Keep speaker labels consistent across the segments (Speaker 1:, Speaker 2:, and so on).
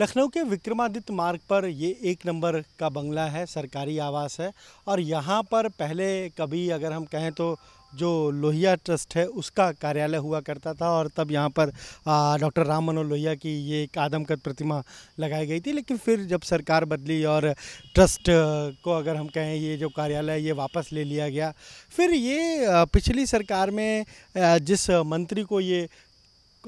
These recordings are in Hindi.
Speaker 1: लखनऊ के विक्रमादित्य मार्ग पर ये एक नंबर का बंगला है सरकारी आवास है और यहाँ पर पहले कभी अगर हम कहें तो जो लोहिया ट्रस्ट है उसका कार्यालय हुआ करता था और तब यहाँ पर डॉक्टर राम मनोहर लोहिया की ये एक आदमकद प्रतिमा लगाई गई थी लेकिन फिर जब सरकार बदली और ट्रस्ट को अगर हम कहें ये जो कार्यालय ये वापस ले लिया गया फिर ये पिछली सरकार में जिस मंत्री को ये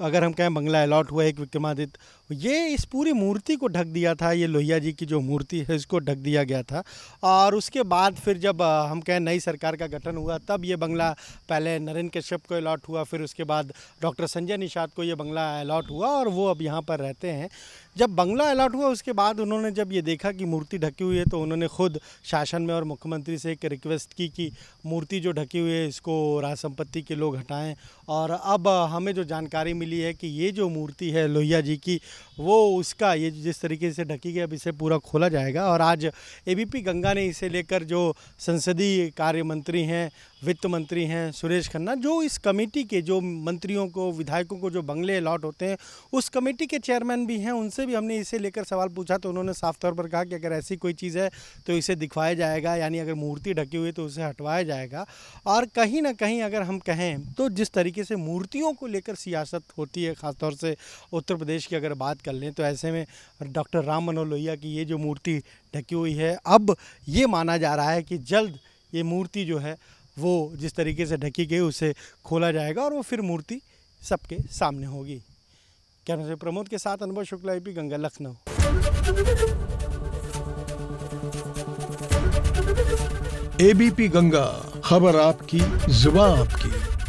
Speaker 1: अगर हम कहें बंगला अलॉट हुआ एक विक्रमादित्य ये इस पूरी मूर्ति को ढक दिया था ये लोहिया जी की जो मूर्ति है इसको ढक दिया गया था और उसके बाद फिर जब हम कहें नई सरकार का गठन हुआ तब ये बंगला पहले नरेंद्र कश्यप को अलॉट हुआ फिर उसके बाद डॉक्टर संजय निषाद को ये बंगला अलॉट हुआ और वो अब यहाँ पर रहते हैं जब बंगला अलॉट हुआ उसके बाद उन्होंने जब ये देखा कि मूर्ति ढकी हुई है तो उन्होंने खुद शासन में और मुख्यमंत्री से एक रिक्वेस्ट की कि मूर्ति जो ढकी हुई है इसको राज संपत्ति के लोग हटाएं और अब हमें जो जानकारी मिली है कि ये जो मूर्ति है लोहिया जी की वो उसका ये जिस तरीके से ढकी गई अब इसे पूरा खोला जाएगा और आज एबीपी गंगा ने इसे लेकर जो संसदीय कार्य मंत्री हैं वित्त मंत्री हैं सुरेश खन्ना जो इस कमेटी के जो मंत्रियों को विधायकों को जो बंगले अलाट होते हैं उस कमेटी के चेयरमैन भी हैं उनसे भी हमने इसे लेकर सवाल पूछा तो उन्होंने साफ तौर पर कहा कि अगर ऐसी कोई चीज़ है तो इसे दिखवाया जाएगा यानी अगर मूर्ति ढकी हुई तो उसे हटवाया जाएगा और कहीं ना कहीं अगर हम कहें तो जिस तरीके से मूर्तियों को लेकर सियासत होती है ख़ासतौर से उत्तर प्रदेश की अगर बात कर लें तो ऐसे में डॉक्टर राम मनोहर लोहिया की ये जो मूर्ति ढकी हुई है अब ये माना जा रहा है कि जल्द ये मूर्ति जो है वो जिस तरीके से ढकी गई उसे खोला जाएगा और वो फिर मूर्ति सबके सामने होगी क्या से प्रमोद के साथ अनुभव शुक्ला आई गंगा लखनऊ एबीपी गंगा खबर आपकी जुबा आपकी